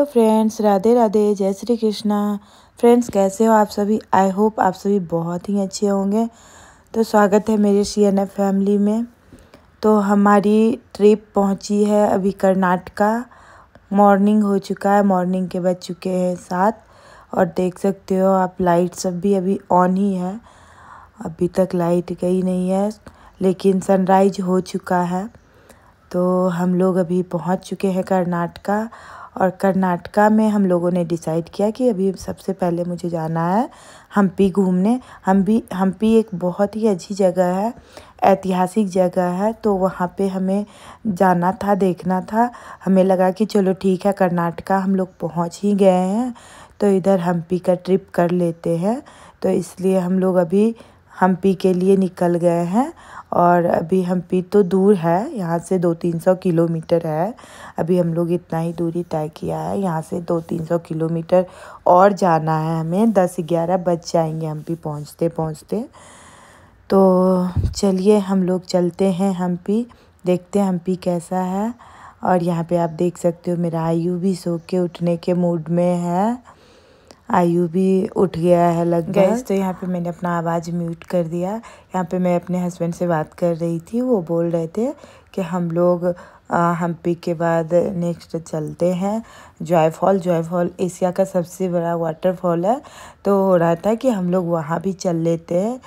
hello friends Radhe Radhe जय Shri Krishna friends कैसे हो आप सभी आई होप आप सभी बहुत ही अच्छे होंगे तो स्वागत है मेरे सी एन एफ फैमिली में तो हमारी ट्रिप पहुंची है अभी कर्नाटका मॉर्निंग हो चुका है मॉर्निंग के बज चुके हैं साथ और देख सकते हो आप लाइट सब भी अभी ऑन ही है अभी तक लाइट गई नहीं है लेकिन सनराइज हो चुका है तो हम लोग अभी पहुंच चुके हैं कर्नाटका और कर्नाटका में हम लोगों ने डिसाइड किया कि अभी सबसे पहले मुझे जाना है हम्पी घूमने हम भी हम्पी एक बहुत ही अच्छी जगह है ऐतिहासिक जगह है तो वहाँ पे हमें जाना था देखना था हमें लगा कि चलो ठीक है कर्नाटका हम लोग पहुँच ही गए हैं तो इधर हम्पी का ट्रिप कर लेते हैं तो इसलिए हम लोग अभी हम्पी के लिए निकल गए हैं और अभी हम भी तो दूर है यहाँ से दो तीन सौ किलोमीटर है अभी हम लोग इतना ही दूरी तय किया है यहाँ से दो तीन सौ किलोमीटर और जाना है हमें दस ग्यारह बज जाएंगे हम भी पहुँचते पहुँचते तो चलिए हम लोग चलते हैं हम भी देखते हैं भी कैसा है और यहाँ पे आप देख सकते हो मेरा आयु भी सो के उठने के मूड में है आयु भी उठ गया है लग गैस तो यहाँ पे मैंने अपना आवाज़ म्यूट कर दिया यहाँ पे मैं अपने हस्बैंड से बात कर रही थी वो बोल रहे थे कि हम लोग हम्पी के बाद नेक्स्ट चलते हैं जॉयफॉल जॉयफॉल एशिया का सबसे बड़ा वाटरफॉल है तो हो रहा था कि हम लोग वहाँ भी चल लेते हैं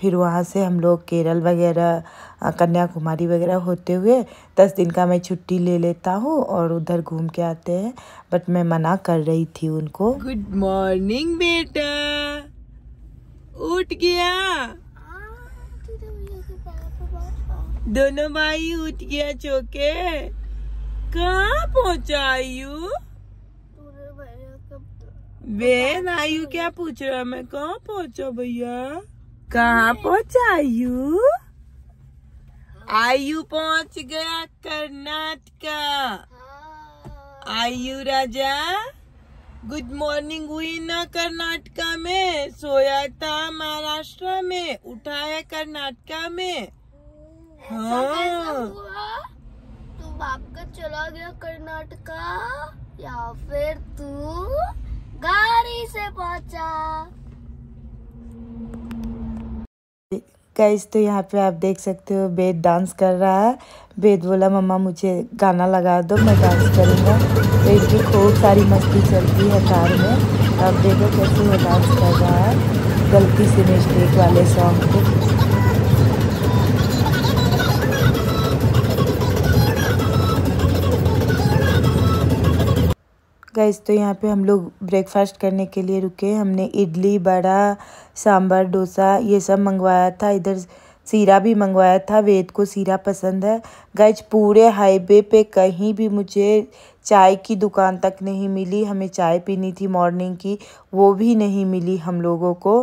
फिर वहाँ से हम लोग केरल वगैरह कन्याकुमारी वगैरह होते हुए दस दिन का मैं छुट्टी ले लेता हूँ और उधर घूम के आते हैं बट मैं मना कर रही थी उनको गुड मॉर्निंग बेटा उठ गया दोनों भाई उठ गया चौके कहा पहुंचा आयु बेन आयु क्या पूछ रहा मैं कहाँ पहुंचा भैया कहाँ पहुंचा आयु आयु पहुंच गया कर्नाटका आयु राजा गुड मॉर्निंग हुई ना कर्नाटका में सोया था महाराष्ट्र में उठा है कर्नाटका में हाँ तू बाप का चला गया कर्नाटका या फिर तू गाड़ी से पहुंचा गाइस तो यहाँ पे आप देख सकते हो बेद डांस कर रहा है बेद बोला मम्मा मुझे गाना लगा दो मैं डांस करूँगा तो इसकी खूब सारी मस्ती चलती है कार में आप देखो कैसे वो डांस कर रहा है गलती से मिस्टेक वाले सॉन्ग को गाइस तो यहाँ पे हम लोग ब्रेकफास्ट करने के लिए रुके हमने इडली बड़ा सांभर डोसा ये सब मंगवाया था इधर सीरा भी मंगवाया था वेद को सीरा पसंद है गज पूरे हाईवे पे कहीं भी मुझे चाय की दुकान तक नहीं मिली हमें चाय पीनी थी मॉर्निंग की वो भी नहीं मिली हम लोगों को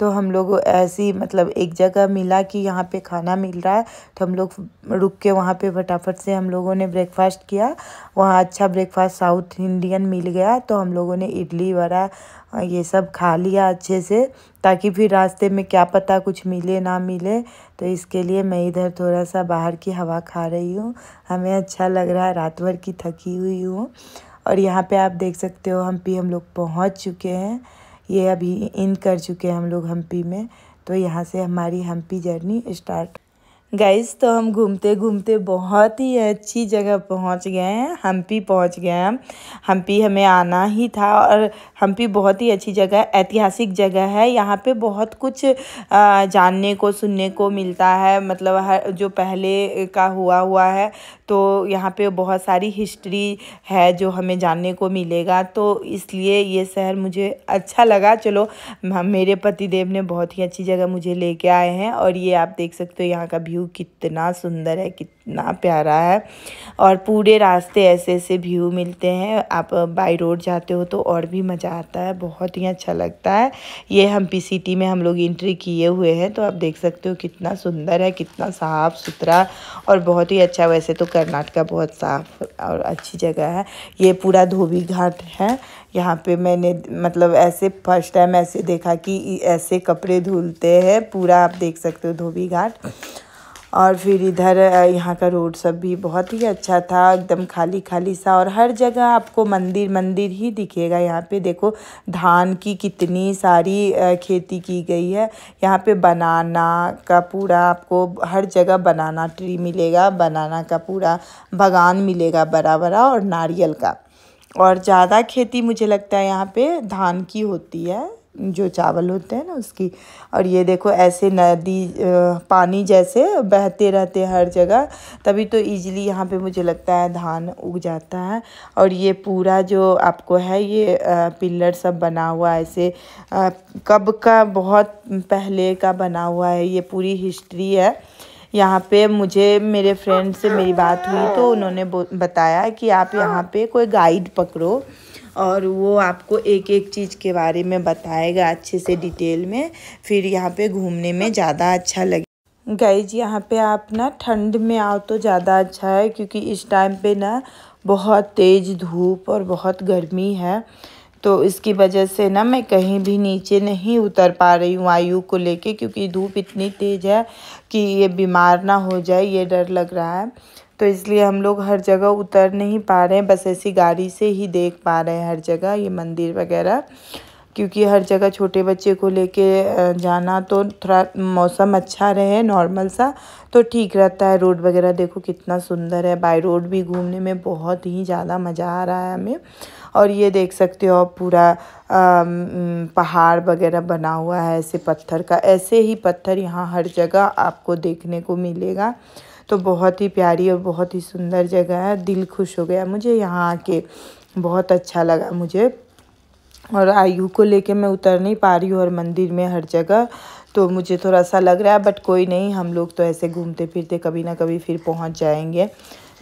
तो हम लोग ऐसी मतलब एक जगह मिला कि यहाँ पे खाना मिल रहा है तो हम लोग रुक के वहाँ पे फटाफट से हम लोगों ने ब्रेकफास्ट किया वहाँ अच्छा ब्रेकफास्ट साउथ इंडियन मिल गया तो हम लोगों ने इडली वड़ा ये सब खा लिया अच्छे से ताकि फिर रास्ते में क्या पता कुछ मिले ना मिले तो इसके लिए मैं इधर थोड़ा सा बाहर की हवा खा रही हूँ हमें अच्छा लग रहा है रात भर की थकी हुई हूँ और यहाँ पे आप देख सकते हो हम्पी हम लोग पहुँच चुके हैं ये अभी इन कर चुके हैं हम लोग हम्पी में तो यहाँ से हमारी हम्पी जर्नी स्टार्ट गाइस तो हम घूमते घूमते बहुत ही अच्छी जगह पहुंच गए हैं हम्पी पहुंच गए हैं हम्पी हमें आना ही था और हम्पी बहुत ही अच्छी जगह ऐतिहासिक जगह है यहाँ पे बहुत कुछ जानने को सुनने को मिलता है मतलब हर जो पहले का हुआ हुआ है तो यहाँ पे बहुत सारी हिस्ट्री है जो हमें जानने को मिलेगा तो इसलिए ये शहर मुझे अच्छा लगा चलो मेरे पति ने बहुत ही अच्छी जगह मुझे लेके आए हैं और ये आप देख सकते हो यहाँ का व्यू व्यू कितना सुंदर है कितना प्यारा है और पूरे रास्ते ऐसे ऐसे व्यू मिलते हैं आप बाई रोड जाते हो तो और भी मज़ा आता है बहुत ही अच्छा लगता है ये हम्पी सिटी में हम लोग एंट्री किए हुए हैं तो आप देख सकते हो कितना सुंदर है कितना साफ़ सुथरा और बहुत ही अच्छा वैसे तो कर्नाटका बहुत साफ़ और अच्छी जगह है ये पूरा धोबी घाट है यहाँ पे मैंने मतलब ऐसे फर्स्ट टाइम ऐसे देखा कि ऐसे कपड़े धुलते हैं पूरा आप देख सकते हो धोबी घाट और फिर इधर यहाँ का रोड सब भी बहुत ही अच्छा था एकदम खाली खाली सा और हर जगह आपको मंदिर मंदिर ही दिखेगा यहाँ पे देखो धान की कितनी सारी खेती की गई है यहाँ पे बनाना का पूरा आपको हर जगह बनाना ट्री मिलेगा बनाना का पूरा बागान मिलेगा बड़ा बड़ा और नारियल का और ज़्यादा खेती मुझे लगता है यहाँ पे धान की होती है जो चावल होते हैं ना उसकी और ये देखो ऐसे नदी पानी जैसे बहते रहते हैं हर जगह तभी तो ईजिली यहाँ पे मुझे लगता है धान उग जाता है और ये पूरा जो आपको है ये पिल्लर सब बना हुआ है ऐसे कब का बहुत पहले का बना हुआ है ये पूरी हिस्ट्री है यहाँ पे मुझे मेरे फ्रेंड से मेरी बात हुई तो उन्होंने बताया कि आप यहाँ पे कोई गाइड पकड़ो और वो आपको एक एक चीज़ के बारे में बताएगा अच्छे से डिटेल में फिर यहाँ पे घूमने में ज़्यादा अच्छा लगे गाइज यहाँ पे आप ना ठंड में आओ तो ज़्यादा अच्छा है क्योंकि इस टाइम पे ना बहुत तेज़ धूप और बहुत गर्मी है तो इसकी वजह से ना मैं कहीं भी नीचे नहीं उतर पा रही हूँ आयु को लेके क्योंकि धूप इतनी तेज़ है कि ये बीमार ना हो जाए ये डर लग रहा है तो इसलिए हम लोग हर जगह उतर नहीं पा रहे हैं बस ऐसी गाड़ी से ही देख पा रहे हैं हर जगह ये मंदिर वगैरह क्योंकि हर जगह छोटे बच्चे को लेके जाना तो थोड़ा मौसम अच्छा रहे नॉर्मल सा तो ठीक रहता है रोड वगैरह देखो कितना सुंदर है बाय रोड भी घूमने में बहुत ही ज़्यादा मज़ा आ रहा है हमें और ये देख सकते हो पूरा पहाड़ वगैरह बना हुआ है ऐसे पत्थर का ऐसे ही पत्थर यहाँ हर जगह आपको देखने को मिलेगा तो बहुत ही प्यारी और बहुत ही सुंदर जगह है दिल खुश हो गया मुझे यहाँ आके बहुत अच्छा लगा मुझे और आयु को लेके मैं उतर नहीं पा रही हूँ हर मंदिर में हर जगह तो मुझे थोड़ा सा लग रहा है बट कोई नहीं हम लोग तो ऐसे घूमते फिरते कभी ना कभी फिर पहुँच जाएंगे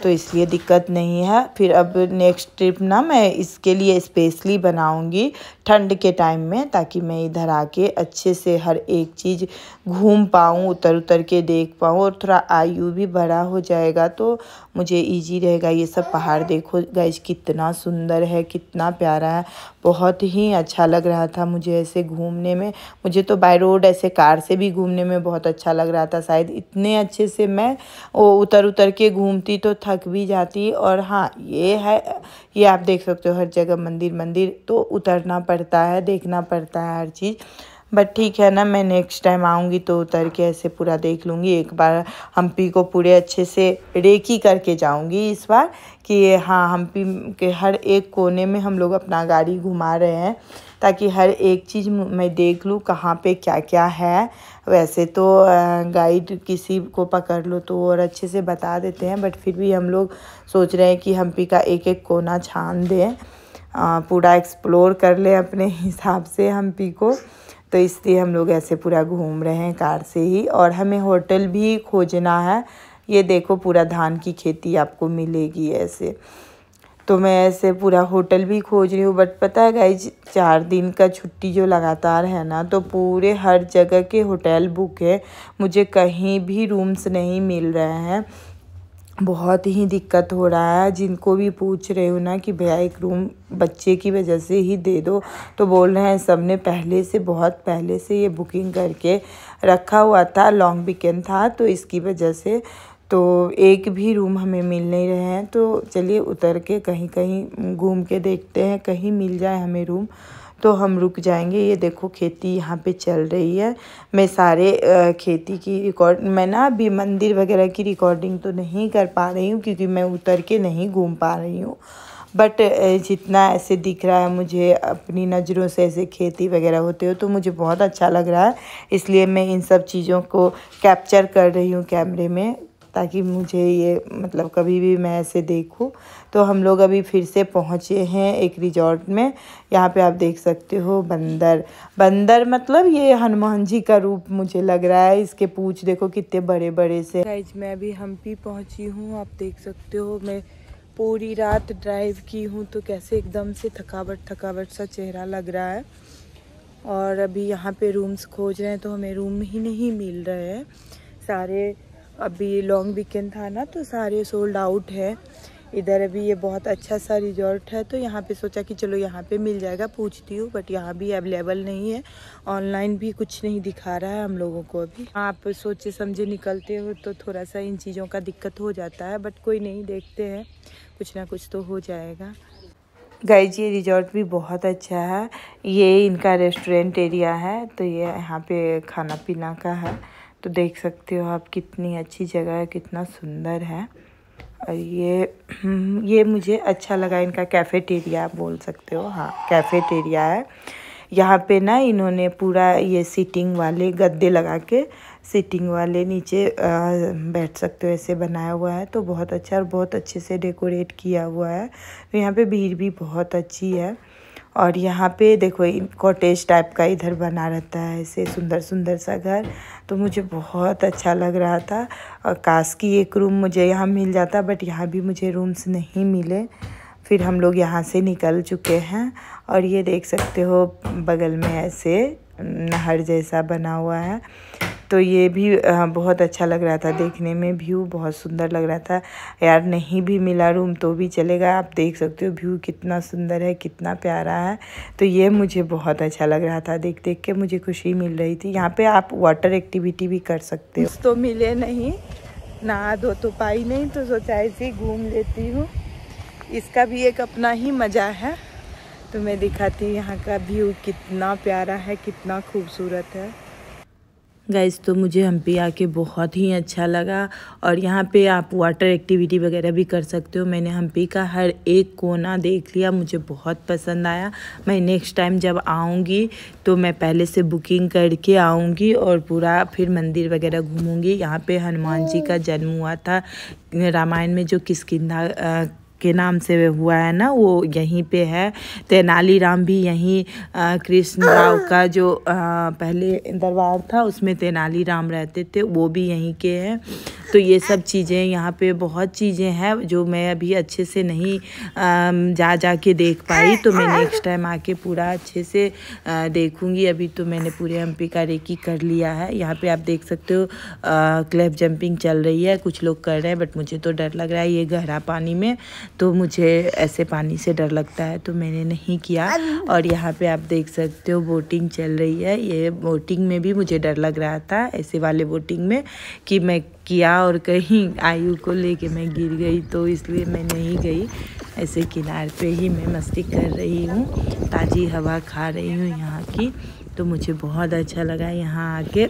तो इसलिए दिक्कत नहीं है फिर अब नेक्स्ट ट्रिप ना मैं इसके लिए स्पेशली बनाऊंगी ठंड के टाइम में ताकि मैं इधर आके अच्छे से हर एक चीज़ घूम पाऊँ उतर उतर के देख पाऊँ और थोड़ा आयु भी बड़ा हो जाएगा तो मुझे इजी रहेगा ये सब पहाड़ देखो गैज कितना सुंदर है कितना प्यारा है बहुत ही अच्छा लग रहा था मुझे ऐसे घूमने में मुझे तो बाई रोड ऐसे कार से भी घूमने में बहुत अच्छा लग रहा था शायद इतने अच्छे से मैं वो उतर उतर के घूमती तो थक भी जाती और हाँ ये है ये आप देख सकते हो हर जगह मंदिर मंदिर तो उतरना पड़ता है देखना पड़ता है हर चीज़ बट ठीक है ना मैं नेक्स्ट टाइम आऊँगी तो उतर के ऐसे पूरा देख लूँगी एक बार हम्पी को पूरे अच्छे से रेकी करके जाऊँगी इस बार कि हाँ हम्पी के हर एक कोने में हम लोग अपना गाड़ी घुमा रहे हैं ताकि हर एक चीज़ मैं देख लूँ कहाँ पे क्या क्या है वैसे तो गाइड किसी को पकड़ लो तो और अच्छे से बता देते हैं बट फिर भी हम लोग सोच रहे हैं कि हम्पी का एक एक कोना छान दें पूरा एक्सप्लोर कर लें अपने हिसाब से हम्पी को तो इसलिए हम लोग ऐसे पूरा घूम रहे हैं कार से ही और हमें होटल भी खोजना है ये देखो पूरा धान की खेती आपको मिलेगी ऐसे तो मैं ऐसे पूरा होटल भी खोज रही हूँ बट पता है गाइज चार दिन का छुट्टी जो लगातार है ना तो पूरे हर जगह के होटल बुक है मुझे कहीं भी रूम्स नहीं मिल रहे हैं बहुत ही दिक्कत हो रहा है जिनको भी पूछ रहे हो ना कि भैया एक रूम बच्चे की वजह से ही दे दो तो बोल रहे हैं सबने पहले से बहुत पहले से ये बुकिंग करके रखा हुआ था लॉन्ग वीकेंड था तो इसकी वजह से तो एक भी रूम हमें मिल नहीं रहे हैं तो चलिए उतर के कहीं कहीं घूम के देखते हैं कहीं मिल जाए हमें रूम तो हम रुक जाएंगे ये देखो खेती यहाँ पे चल रही है मैं सारे खेती की रिकॉर्ड मैं ना अभी मंदिर वगैरह की रिकॉर्डिंग तो नहीं कर पा रही हूँ क्योंकि मैं उतर के नहीं घूम पा रही हूँ बट जितना ऐसे दिख रहा है मुझे अपनी नज़रों से ऐसे खेती वगैरह होते हो तो मुझे बहुत अच्छा लग रहा है इसलिए मैं इन सब चीज़ों को कैप्चर कर रही हूँ कैमरे में ताकि मुझे ये मतलब कभी भी मैं ऐसे देखूँ तो हम लोग अभी फिर से पहुँचे हैं एक रिजॉर्ट में यहाँ पे आप देख सकते हो बंदर बंदर मतलब ये हनुमान जी का रूप मुझे लग रहा है इसके पूछ देखो कितने बड़े बड़े से गाइज मैं अभी हम्पी पहुँची हूँ आप देख सकते हो मैं पूरी रात ड्राइव की हूँ तो कैसे एकदम से थकावट थकावट सा चेहरा लग रहा है और अभी यहाँ पे रूम्स खोज रहे हैं तो हमें रूम ही नहीं मिल रहे हैं सारे अभी लॉन्ग वीकेंड था ना तो सारे सोल्ड आउट है इधर अभी ये बहुत अच्छा सा रिजॉर्ट है तो यहाँ पे सोचा कि चलो यहाँ पे मिल जाएगा पूछती हूँ बट यहाँ भी अवेलेबल नहीं है ऑनलाइन भी कुछ नहीं दिखा रहा है हम लोगों को अभी आप सोचे समझे निकलते हो तो थोड़ा सा इन चीज़ों का दिक्कत हो जाता है बट कोई नहीं देखते हैं कुछ ना कुछ तो हो जाएगा गाय जी रिजॉर्ट भी बहुत अच्छा है ये इनका रेस्टोरेंट एरिया है तो ये यहाँ पे खाना पीना का है तो देख सकते हो आप कितनी अच्छी जगह है कितना सुंदर है और ये ये मुझे अच्छा लगा इनका कैफ़ेटेरिया बोल सकते हो हाँ कैफ़ेटेरिया है यहाँ पे ना इन्होंने पूरा ये सीटिंग वाले गद्दे लगा के सीटिंग वाले नीचे बैठ सकते हो ऐसे बनाया हुआ है तो बहुत अच्छा और बहुत अच्छे से डेकोरेट किया हुआ है तो यहाँ पे भीड़ भी बहुत अच्छी है और यहाँ पे देखो कॉटेज टाइप का इधर बना रहता है ऐसे सुंदर सुंदर सा घर तो मुझे बहुत अच्छा लग रहा था और काश की एक रूम मुझे यहाँ मिल जाता बट यहाँ भी मुझे रूम्स नहीं मिले फिर हम लोग यहाँ से निकल चुके हैं और ये देख सकते हो बगल में ऐसे नहर जैसा बना हुआ है तो ये भी बहुत अच्छा लग रहा था देखने में व्यू बहुत सुंदर लग रहा था यार नहीं भी मिला रूम तो भी चलेगा आप देख सकते हो व्यू कितना सुंदर है कितना प्यारा है तो ये मुझे बहुत अच्छा लग रहा था देख देख के मुझे खुशी मिल रही थी यहाँ पे आप वाटर एक्टिविटी भी कर सकते हो तो मिले नहीं नहा धो तो पाई नहीं तो सोचा ऐसे घूम लेती हूँ इसका भी एक अपना ही मज़ा है तो मैं दिखाती हूँ यहाँ का व्यू कितना प्यारा है कितना खूबसूरत है गैस तो मुझे हम्पी आके बहुत ही अच्छा लगा और यहाँ पे आप वाटर एक्टिविटी वगैरह भी कर सकते हो मैंने हम्पी का हर एक कोना देख लिया मुझे बहुत पसंद आया मैं नेक्स्ट टाइम जब आऊँगी तो मैं पहले से बुकिंग करके आऊँगी और पूरा फिर मंदिर वगैरह घूमूँगी यहाँ पे हनुमान जी का जन्म हुआ था रामायण में जो किसकिंधा के नाम से हुआ है ना वो यहीं पे है तेनालीराम भी यहीं कृष्ण राव का जो आ, पहले दरबार था उसमें तेनालीराम रहते थे वो भी यहीं के हैं तो ये सब चीज़ें यहाँ पे बहुत चीज़ें हैं जो मैं अभी अच्छे से नहीं जा जा के देख पाई तो मैं नेक्स्ट टाइम आके पूरा अच्छे से देखूँगी अभी तो मैंने पूरे हम्पी का रेकी कर लिया है यहाँ पे आप देख सकते हो क्लेफ जंपिंग चल रही है कुछ लोग कर रहे हैं बट मुझे तो डर लग रहा है ये गहरा पानी में तो मुझे ऐसे पानी से डर लगता है तो मैंने नहीं किया और यहाँ पे आप देख सकते हो बोटिंग चल रही है ये बोटिंग में भी मुझे डर लग रहा था ऐसे वाले बोटिंग में कि मैं किया और कहीं आयु को लेके मैं गिर गई तो इसलिए मैं नहीं गई ऐसे किनार पे ही मैं मस्ती कर रही हूँ ताज़ी हवा खा रही हूँ यहाँ की तो मुझे बहुत अच्छा लगा यहाँ आके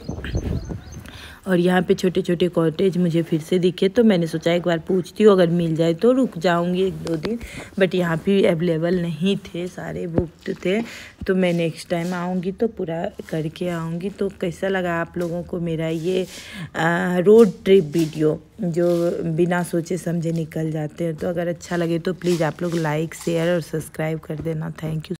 और यहाँ पे छोटे छोटे कॉटेज मुझे फिर से दिखे तो मैंने सोचा एक बार पूछती हूँ अगर मिल जाए तो रुक जाऊँगी एक दो दिन बट यहाँ पे अवेलेबल नहीं थे सारे बुक्ड थे तो मैं नेक्स्ट टाइम आऊँगी तो पूरा करके आऊँगी तो कैसा लगा आप लोगों को मेरा ये रोड ट्रिप वीडियो जो बिना सोचे समझे निकल जाते हैं तो अगर अच्छा लगे तो प्लीज़ आप लोग लाइक शेयर और सब्सक्राइब कर देना थैंक यू